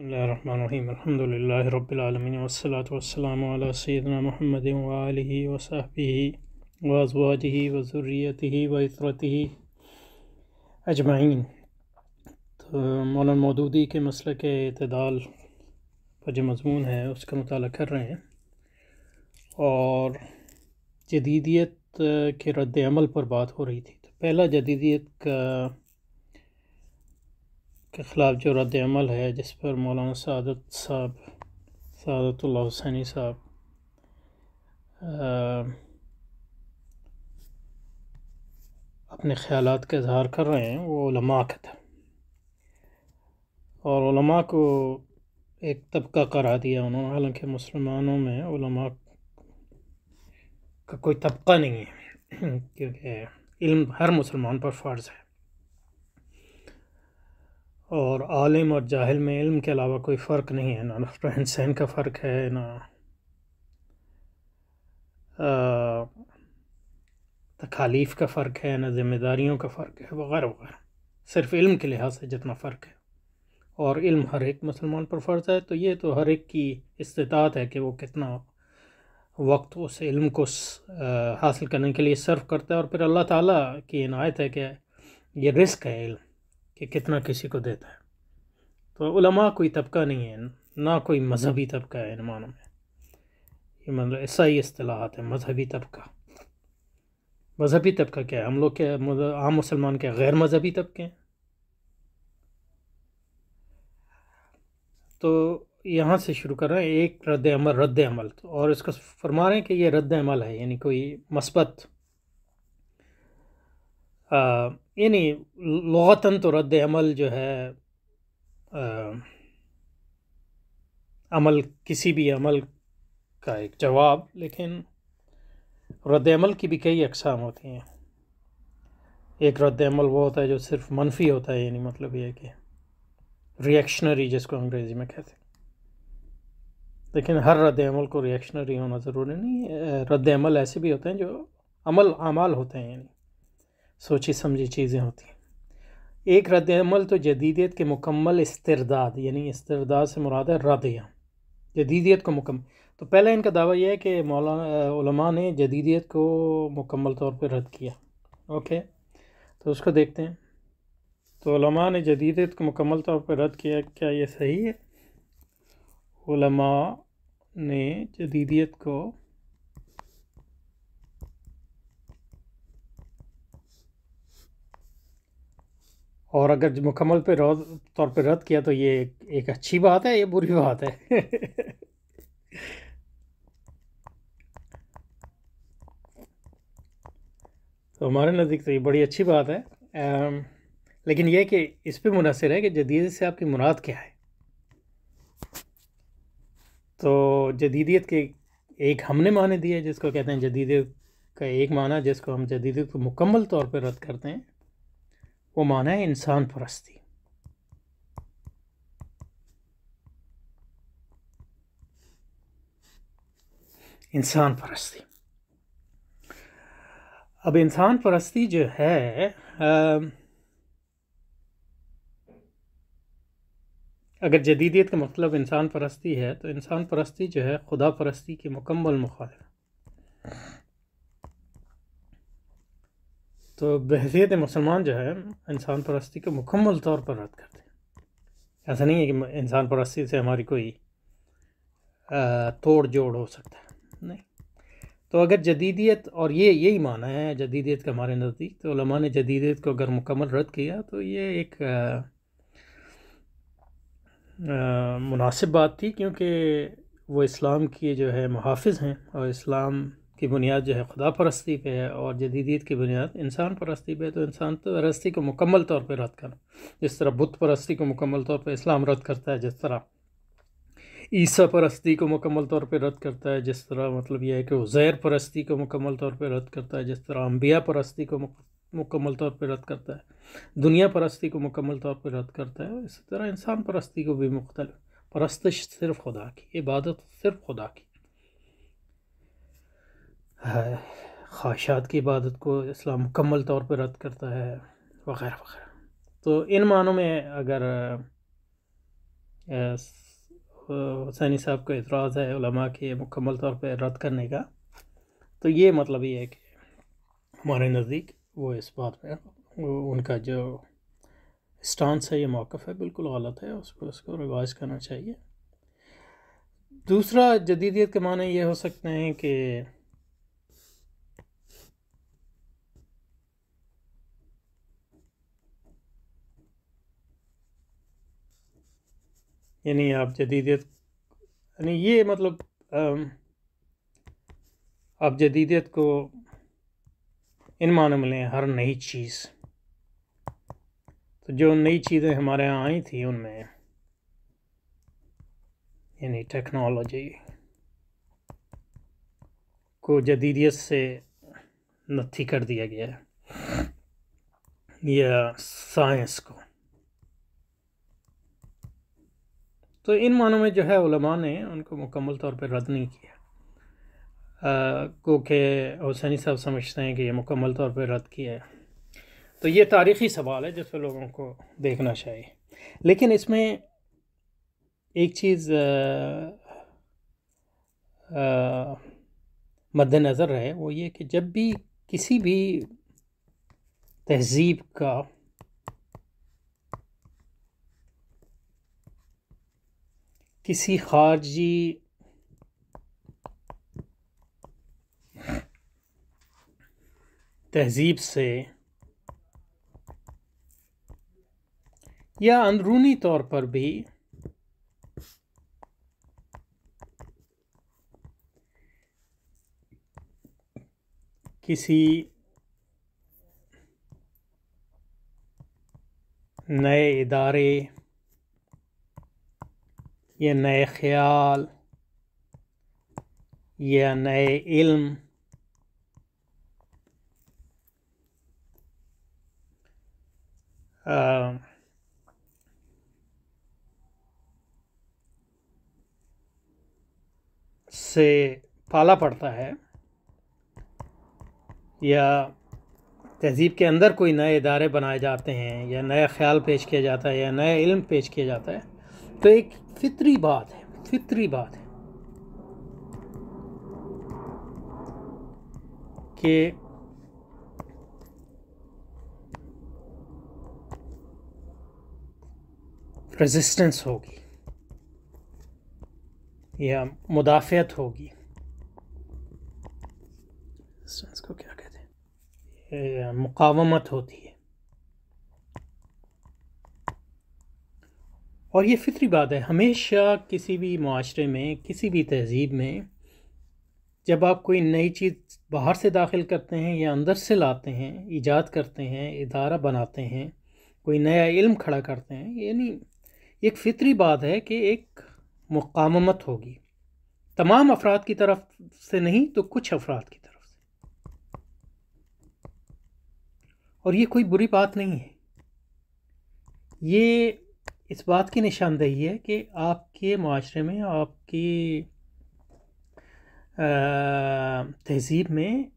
बसमीम अल्हम्दुलिल्लाह रब्बिलालमीन वस्सलातु वस्सलामु वसाफी सय्यदना मुहम्मद ही आलिहि ही सहबिहि अजमाइन तो मौलान मौदूदी के मसल के अतदाल पर जो मजमून है उसका मुताल कर रहे हैं और जदीदियत के रद्द अमल पर बात हो रही थी तो पहला जदीदियत का के ख़िलाफ़ जो रद्दमल है जिस पर मौलाना सदत साहब सदतल हुसैनी साहब अपने ख्याल का इजहार कर रहे हैं वो का था और को एक तबका करा दिया उन्होंने हालांकि मुसलमानों में का कोई तबका नहीं है क्योंकि इल्म हर मुसलमान पर फ़र्ज़ है और आलिम और जाहिल में इल्म के अलावा कोई फ़र्क नहीं है ना रहन सहन का फ़र्क है ना तकालीफ का फ़र्क है ना ज़िम्मेदारियों का फ़र्क है वगैरह वगैरह सिर्फ इल्म के लिहाज से जितना फ़र्क है और इल्म हर एक मुसलमान पर फ़र्ज़ है तो ये तो हर एक की इस्तात है कि वो कितना वक्त उस इल्म को हासिल करने के लिए सर्व करता है और फिर अल्लाह ताला की इनायत है कि ये रिस्क है इल्म कि कितना किसी को देता है तो उलमा कोई तबका नहीं है ना कोई मजहबी तबका है इन मानों में ये मतलब ही असलाहत है मजहबी तबका मजहबी तबका क्या है हम लोग क्या आम मुसलमान के गैर मजहबी तबके हैं तो यहाँ से शुरू कर रहे हैं एक रद्द अमल रद्द अमल तो और इसको फरमा रहे हैं कि ये रद्द अमल है यानी कोई मस्बत यानी लगता तो रद्द अमल जो है आ, अमल किसी भी अमल का एक जवाब लेकिन रद्द अमल की भी कई अकसाम होती हैं एक रद्द अमल वो होता है जो सिर्फ मनफी होता है यानी मतलब ये कि रिएक्शनरी जिसको अंग्रेज़ी में कहते हैं लेकिन हर रद्द अमल को रिएक्शनरी होना ज़रूरी नहीं रद्द अमल ऐसे भी होते हैं जो अमल अमाल होते हैं यानी सोची समझी चीज़ें होती हैं एक रद्द तो जदीदियत के मुकम्मल इस्तरदाद यानी इस्तरदाद से मुराद है रदिया जदीदियत को मुकम्मल तो पहला इनका दावा यह है कि मौलाना ने जदीदियत को मुकम्मल तौर पर रद्द किया ओके तो उसको देखते हैं तो ने जदीदियत को मुकम्मल तौर पर रद्द किया क्या ये सही है ने जदीदियत को और अगर मुकम्मल पे तौर पे रद्द किया तो ये एक अच्छी बात है ये बुरी बात है तो हमारे नज़दीक तो ये बड़ी अच्छी बात है लेकिन यह कि इस पर मुनसर है कि जदीद से आपकी मुराद क्या है तो जदीदियत के एक हमने माने दिया जिसको कहते हैं जदीद का एक माना जिसको हम जदीदियत को मुकम्मल तौर पर रद्द करते हैं वो माना है इंसान परस्ती इंसान परस्ती अब इंसान परस्ती जो है अगर जदीदियत का मतलब इंसान परस्ती है तो इंसान परस्ती जो है खुदा परस्ती के मुकम्मल मुखाल तो बहसीत मुसलमान जो है इंसान परस्ती को मुकम्मल तौर पर रद्द करते हैं ऐसा नहीं है कि इंसान परस्ती से हमारी कोई तोड़ जोड़ हो सकता है नहीं तो अगर जदीदियत और ये यही माना है जदीदियत का हमारे नज़दीक तो ने जदीदियत को अगर मुकम्मल रद्द किया तो ये एक आ, आ, मुनासिब बात थी क्योंकि वो इस्लाम के जो है मुहाफ़ हैं और इस्लाम की बुनियाद जो है खुदा परस्ती पे है और जदीदीत की बुनियाद इंसान परस्ती पे है तो इंसान तो परस्ती को मुकम्मल तौर पर रद्द करना जिस तरह बुत परस्ती को मुकम्मल तौर पर इस्लाम रद्द करता है जिस तरह ईसा परस्ती को मुकम्मल तौर पर रद्द करता है जिस तरह मतलब यह है कि उज़ैर परस्ती को मुकम्मल तौर पर रद्द करता है जिस तरह अम्बिया परस्ती को मुकम्मल तौर पर रद्द करता है दुनिया परस्ती को मुकम्मल तौर पर रद्द करता है इसी तरह इंसान परस्ती को भी मुख्तल परस्तश सिर्फ खुदा की इबादत सिर्फ खुदा की है ख्वाहिशात की इबादत को इस्लाम मुकम्मल तौर पर रद्द करता है वगैरह वगैरह तो इन मानों में अगर हुसैनी साहब का एतराज़ है उलमा के मुकम्मल तौर पर रद्द करने का तो ये मतलब ये है कि हमारे नज़दीक वो इस बात पर उनका जो स्टांस है ये मौक़ है बिल्कुल गलत है उसको उसको रिवाज करना चाहिए दूसरा जदीदियत के माने ये हो सकते हैं कि यानी आप जदीदियत यानी ये मतलब आप जदीदियत को इन मानों में लें हर नई चीज़ तो जो नई चीज़ें हमारे यहाँ आई थी उनमें यानी टेक्नोलॉजी को जदीदियत से नथी कर दिया गया है या साइंस को तो इन मानों में जो है उलमा ने उनको मुकम्मल तौर पर रद्द नहीं किया क्योंकि हुसैनी साहब समझते हैं कि ये मुकम्मल तौर पर रद्द किया है तो ये तारीख़ी सवाल है जिस पर लोगों को देखना चाहिए लेकिन इसमें एक चीज़ मद्दनज़र है वो ये कि जब भी किसी भी तहज़ीब का किसी खारजी तहजीब से या अंदरूनी तौर पर भी किसी नए इदारे ये नए ख्याल या नए इल्म आ, से पाला पड़ता है या तहज़ीब के अंदर कोई नए इदारे बनाए जाते हैं या नया ख्याल पेश किया जाता है या नया इल्म पेश किया जाता है तो एक फितरी बात है फितरी बात है कि रेजिस्टेंस होगी या मुदाफ़ियत होगी को क्या कहते हैं मुकावमत होती है और ये फितरी बात है हमेशा किसी भी माशरे में किसी भी तहज़ीब में जब आप कोई नई चीज़ बाहर से दाखिल करते हैं या अंदर से लाते हैं ईजाद करते हैं इदारा बनाते हैं कोई नया इल्म खड़ा करते हैं यानी एक फितरी बात है कि एक मकामत होगी तमाम अफराद की तरफ से नहीं तो कुछ अफराद की तरफ से और ये कोई बुरी बात नहीं है ये इस बात की निशानदेही है कि आपके माशरे में आपकी तहजीब में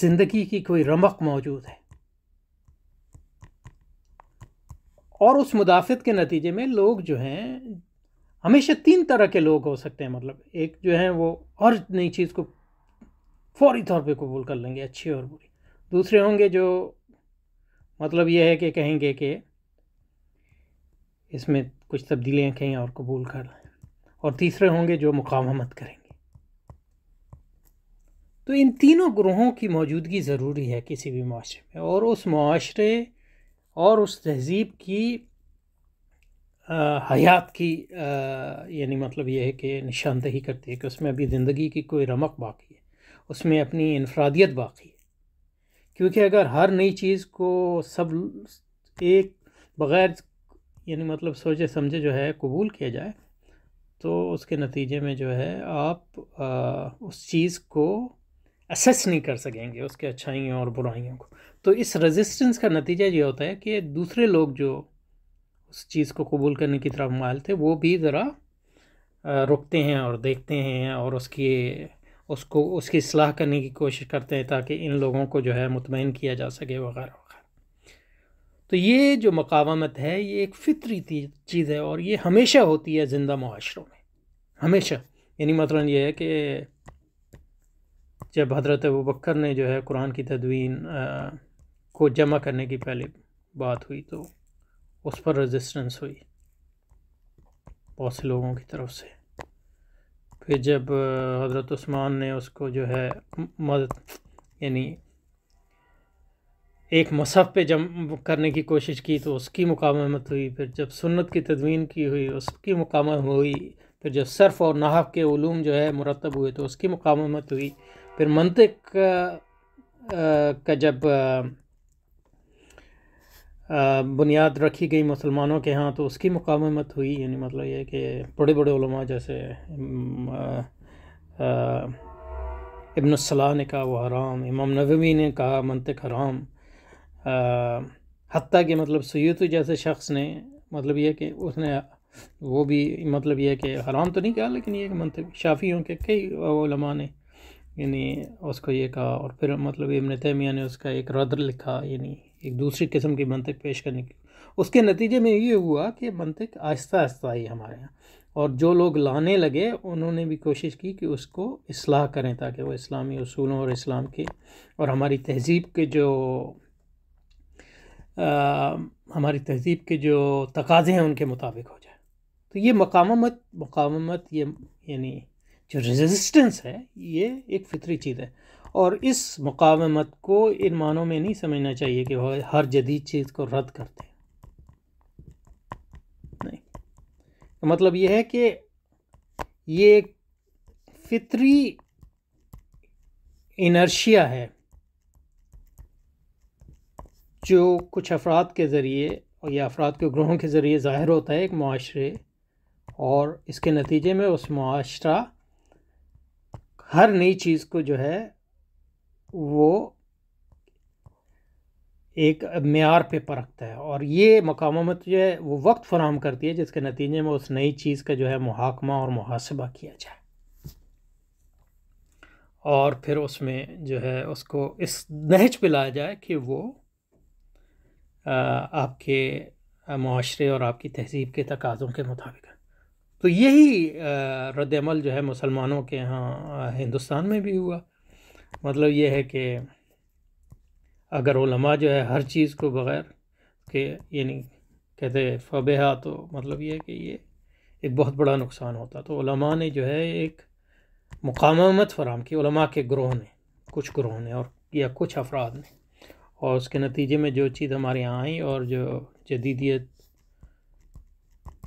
ज़िंदगी की कोई रमक मौजूद है और उस मुदाफ़त के नतीजे में लोग जो हैं हमेशा तीन तरह के लोग हो सकते हैं मतलब एक जो हैं वो हर नई चीज़ को फौरी तौर पे कबूल कर लेंगे अच्छी और बुरी दूसरे होंगे जो मतलब ये है कि कहेंगे कि इसमें कुछ तब्दीलियाँ कहीं और कबूल कर लें और तीसरे होंगे जो मुकामत करेंगे तो इन तीनों ग्रोहों की मौजूदगी ज़रूरी है किसी भी माशरे में और उस माशरे और उस तहज़ीब की आ, हयात की यानी मतलब यह है कि निशानदही करती है कि उसमें अभी ज़िंदगी की कोई रमक बाकी है उसमें अपनी इनफरादियत बाकी है क्योंकि अगर हर नई चीज़ को सब एक बग़ैर यानी मतलब सोचे समझे जो है कबूल किया जाए तो उसके नतीजे में जो है आप आ, उस चीज़ को असेस नहीं कर सकेंगे उसके अच्छाइयों और बुराइयों को तो इस रेजिस्टेंस का नतीजा ये होता है कि दूसरे लोग जो उस चीज़ को कबूल करने की तरफ माल थे वो भी ज़रा रुकते हैं और देखते हैं और उसकी उसको उसकी सलाह करने की कोशिश करते हैं ताकि इन लोगों को जो है मुतमिन किया जा सके वगैरह तो ये जो मकावमत है ये एक फितरी चीज़ है और ये हमेशा होती है ज़िंदा माशरों में हमेशा यानी मतलब ये है कि जब हजरत अबूबकर ने जो है कुरान की तदवीन को जमा करने की पहले बात हुई तो उस पर रेजिस्टेंस हुई बहुत से लोगों की तरफ से फिर जब हज़रत उस्मान ने उसको जो है मदद यानी एक मसहब पे जम करने की कोशिश की तो उसकी मकामत हुई फिर जब सुन्नत की तदवीन की हुई उसकी मकाम हुई फिर जब सर्फ़ और नहाफ़ के ूम जो है मुरतब हुए तो उसकी मकामत हुई फिर मनत का जब बुनियाद रखी गई मुसलमानों के यहाँ तो उसकी मकामत हुई यानी मतलब ये कि बड़े बड़े ओलमा जैसे इब्नसलाह ने कहा वो हराम इमाम नबी ने कहा मनतिक हराम हती कि मतलब सैद जैसे शख्स ने मतलब यह कि उसने वो भी मतलब यह कि हराम तो नहीं कहा लेकिन ये मतलब शाफ़ियों के कई ने यानी उसको ये कहा और फिर मतलब इमन तैमिया ने उसका एक रद्र लिखा यानी एक दूसरी किस्म की मंतक पेश करने की उसके नतीजे में ये हुआ कि मंतक आहिस्ता आहिस्ता आई हमारे यहाँ और जो लोग लाने लगे उन्होंने भी कोशिश की कि उसको असलाह करें ताकि वो इस्लामी असूलों और इस्लाम के और हमारी तहजीब के जो हमारी तहजीब के जो तकाजे हैं उनके मुताबिक हो जाए तो ये मकामत मकामत ये यानी जो रेजिस्टेंस है ये एक फितरी चीज़ है और इस मकामत को इन मानों में नहीं समझना चाहिए कि वह हर जदीद चीज़ को रद्द करते हैं नहीं तो मतलब ये है कि ये एक फितरी इनर्शिया है जो कुछ अफराद के ज़रिए और या अफराद के ग्रोहों के ज़रिए ज़ाहिर होता है एक माशरे और इसके नतीजे में उस माशरा हर नई चीज़ को जो है वो एक मैार पे परखता है और ये मकामत जो है वो वक्त फराहम करती है जिसके नतीजे में उस नई चीज़ का जो है महाकमा और मुहासबा किया जाए और फिर उसमें जो है उसको इस नहज पे लाया जाए कि वो आपके माशरे और आपकी तहजीब के तकाज़ों के मुताबिक तो यही रद्दमल जो है मुसलमानों के यहाँ हिंदुस्तान में भी हुआ मतलब ये है कि अगर ओलमा जो है हर चीज़ को बग़ैर के यानी कहते फ़बेहा तो मतलब ये है कि ये एक बहुत बड़ा नुकसान होता तो ने जो है एक मुकामत फराम की के ग्रोह ने कुछ ग्रोह ने और या कुछ अफराद ने और उसके नतीजे में जो चीज़ हमारे यहाँ आई और जो जदीदियत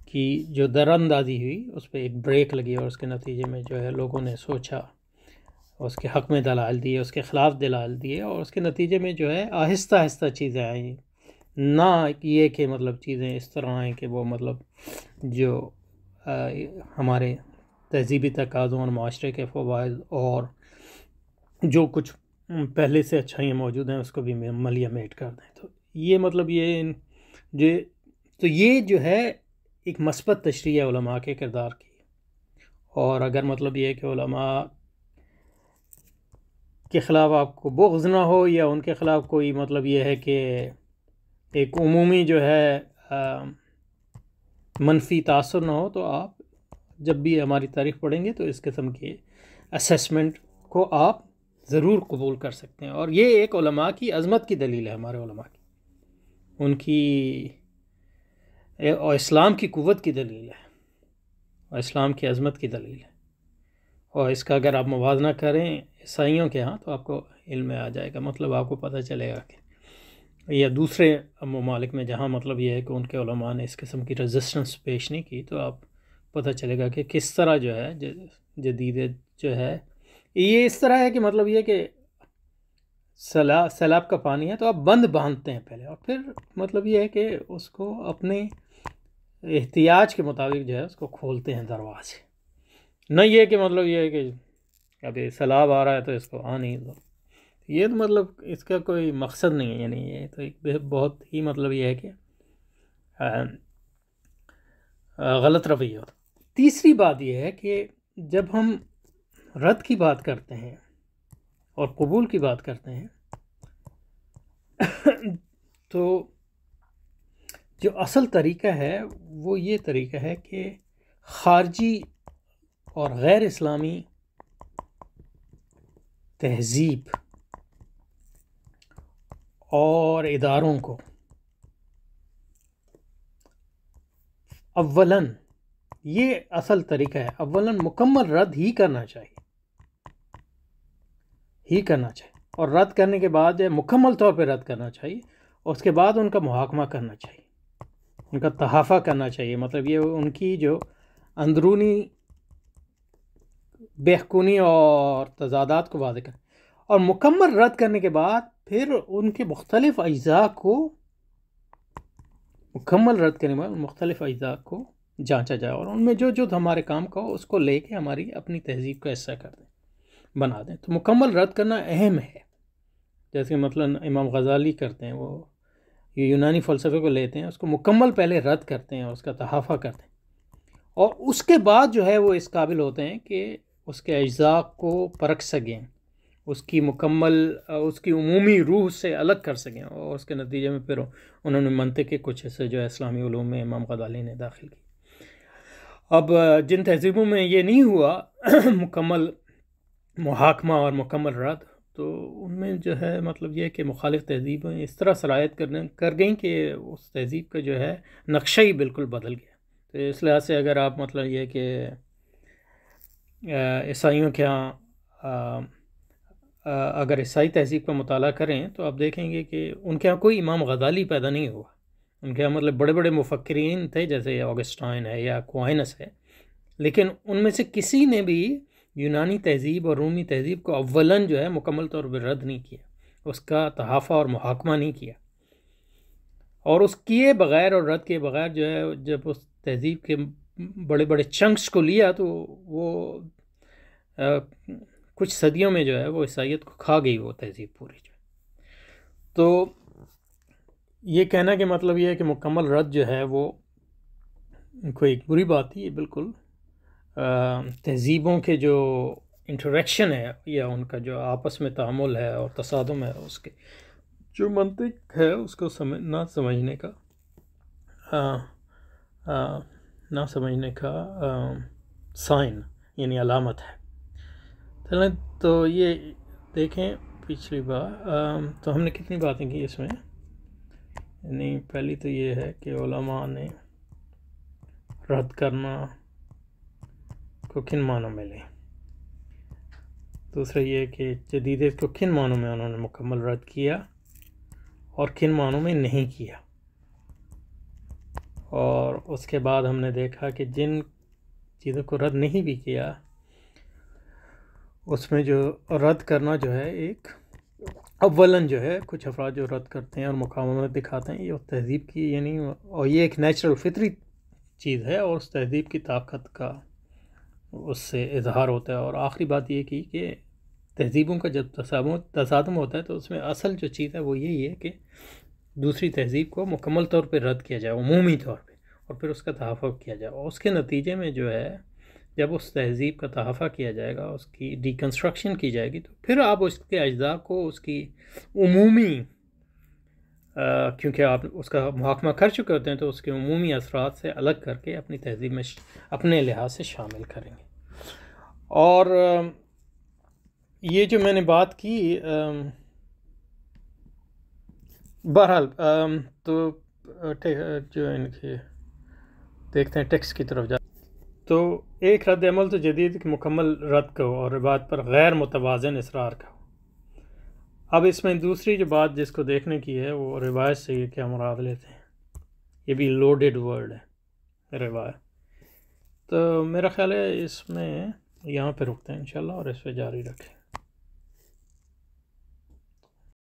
की जो दरानंदाजी हुई उस पर एक ब्रेक लगी और उसके नतीजे में जो है लोगों ने सोचा उसके हक़ में दलाल दिए उसके ख़िलाफ़ दलाल दिए और उसके नतीजे में जो है आहिस्ता आहिस्ता चीज़ें आई ना ये कि मतलब चीज़ें इस तरह आएँ कि वो मतलब जो आ, हमारे तहजीबी तकाज़ों और माशरे के फ़वाद और जो कुछ पहले से अच्छाइयाँ मौजूद हैं उसको भी मेट कर दें तो ये मतलब ये जो तो ये जो है एक मस्बत तशरी है के किरदार की और अगर मतलब ये है कि के ख़िलाफ़ आपको बुग्ज ना हो या उनके ख़िलाफ़ कोई मतलब ये है कि एक उमूमी जो है मनफी तासर ना हो तो आप जब भी हमारी तारीख पढ़ेंगे तो इस किस्म के असेसमेंट को आप ज़रूर कबूल कर सकते हैं और ये एक की अज़मत की दलील है हमारे की उनकी और इस्लाम की क़वत की दलील है और इस्लाम की अज़मत की दलील है और इसका अगर आप मुवजना करें ईसाइयों के यहाँ तो आपको इल्म आ जाएगा मतलब आपको पता चलेगा कि या दूसरे ममालिक में जहाँ मतलब यह है कि उनके ने इस किस्म की रजिस्टेंस पेश नहीं की तो आप पता चलेगा कि किस तरह जो है जदीद जो है ये इस तरह है कि मतलब ये कि सैलाब सैलाब का पानी है तो आप बंद बांधते हैं पहले और फिर मतलब ये है कि उसको अपने एहतियाज के मुताबिक जो है उसको खोलते हैं दरवाजे नहीं ये कि मतलब ये है कि अभी सैलाब आ रहा है तो इसको आ नहीं दो ये तो मतलब इसका कोई मकसद नहीं है यानी ये तो एक बहुत ही मतलब ये है कि गलत रवैया होता तीसरी बात यह है कि जब हम रद्द की बात करते हैं और कबूल की बात करते हैं तो जो असल तरीका है वो ये तरीका है कि खारजी और गैर इस्लामी तहज़ीब और इदारों को अवला ये असल तरीका है अवला मुकम्मल रद्द ही करना चाहिए ही करना चाहिए और रद्द करने के बाद मुकम्मल तौर पर रद्द करना चाहिए और उसके बाद उनका मुहाकमा करना चाहिए उनका तहाफ़ा करना चाहिए मतलब ये उनकी जो अंदरूनी बेहकूनी और तजादात को वादे कर और मुकम्मल रद्द करने के बाद फिर उनके मुख्तलिफ़ अज्जा को मुकम्मल रद्द करने के बाद मुख्तलिफ़ अज्जा को जांचा जाए और उनमें जो जो हमारे काम का हो उसको लेके हमारी अपनी तहजीब का हिस्सा कर दें बना दें तो मुकम्मल रद्द करना अहम है जैसे मतलब इमाम गज़ाली करते हैं वो ये यूनानी फ़लसफ़े को लेते हैं उसको मुकम्मल पहले रद्द करते हैं उसका तहाफ़ा करते हैं और उसके बाद जो है वो इस काबिल होते हैं कि उसके अज्जा को परख सकें उसकी मुकम्मल उसकी उमूमी रूह से अलग कर सकें और उसके नतीजे में फिर उन्होंने मनते के कुछ हिस्से जो है इस्लामी ूम में इमाम गदाली ने दाखिल की अब जिन तहजीबों में ये नहीं हुआ मुकम्मल मुहाकमा और मुकम्मल रद तो उनमें जो है मतलब ये कि मुखालिफ तहजीबें इस तरह सरायत करने कर गई कि उस तहजीब का जो है नक्शा ही बिल्कुल बदल गया तो इस लिहाज से अगर आप मतलब ये कि ईसाइयों के यहाँ अगर ईसाई तहजीब का मताल करें तो आप देखेंगे कि उनके यहाँ कोई इमाम गजाली पैदा नहीं हुआ उनके यहाँ मतलब बड़े बड़े मुफक्रीन थे जैसे ऑगस्टाइन है या कोइनस है लेकिन उनमें से किसी ने भी यूनानी तहजीब और रूमी तहजीब को अवला जो है मुकम्मल तौर पर रद्द नहीं किया उसका तहाफ़ा और महाकमा नहीं किया और उस किए बग़ैर और रद्द किए बग़ैर जो है जब उस तहजीब के बड़े बड़े चंक्स को लिया तो वो आ, कुछ सदियों में जो है वो ईसाइत को खा गई वो तहजीब पूरी जो तो ये कहना के मतलब ये है कि मुकम्मल रद्द जो है वो कोई बुरी बात थी बिल्कुल तहज़ीबों के जो इंटरेक्शन है या उनका जो आपस में तामुल है और तसादम है उसके जो मंतिक है उसको समझ ना समझने का आ, आ, ना समझने का साइन यानी अलामत है चलें तो ये देखें पिछली बार आ, तो हमने कितनी बातें की इसमें यानी पहली तो ये है कि ने रद्द करना को किन मानों में लें दूसरा ये कि जदीद को किन मानों में उन्होंने मुकम्मल रद्द किया और किन मानों में नहीं किया और उसके बाद हमने देखा कि जिन चीज़ों को रद्द नहीं भी किया उसमें जो रद्द करना जो है एक अवलन जो है कुछ अफराद जो रद्द करते हैं और मुकामत दिखाते हैं ये तहजीब की यानी और ये एक नेचुरल फितरी चीज़ है और उस तहजीब की ताकत का उससे इजहार होता है और आखिरी बात यह की कि तहजीबों का जब तसादम तसादम होता है तो उसमें असल जो चीज़ है वो यही है कि दूसरी तहजीब को मुकम्मल तौर पर रद्द किया जाए अमूमी तौर पर और फिर उसका तहफ़ किया जाए और उसके नतीजे में जो है जब उस तहजीब का तहफ़ा किया जाएगा उसकी डिकन्स्ट्रक्शन की जाएगी तो फिर आप उसके अज्जा को उसकी उमूमी क्योंकि आप उसका महाकमा कर चुके होते हैं तो उसके अमूमी असरा से अलग करके अपनी तहजीब में अपने लिहाज से शामिल करेंगे और ये जो मैंने बात की बहरहाल तो जो इनकी देखते हैं टेक्स्ट की तरफ जा तो एक रद्द अमल तो जदीद कि मुकम्मल रद्द का और बात पर गैर मुतवाजन इसरार का अब इसमें दूसरी जो बात जिसको देखने की है वो रिवायत से ये क्या मुराद लेते हैं ये भी लोडेड वर्ड है रिवायत तो मेरा ख्याल है इसमें यहाँ पे रुकते हैं इंशाल्लाह और इस पर जारी रखें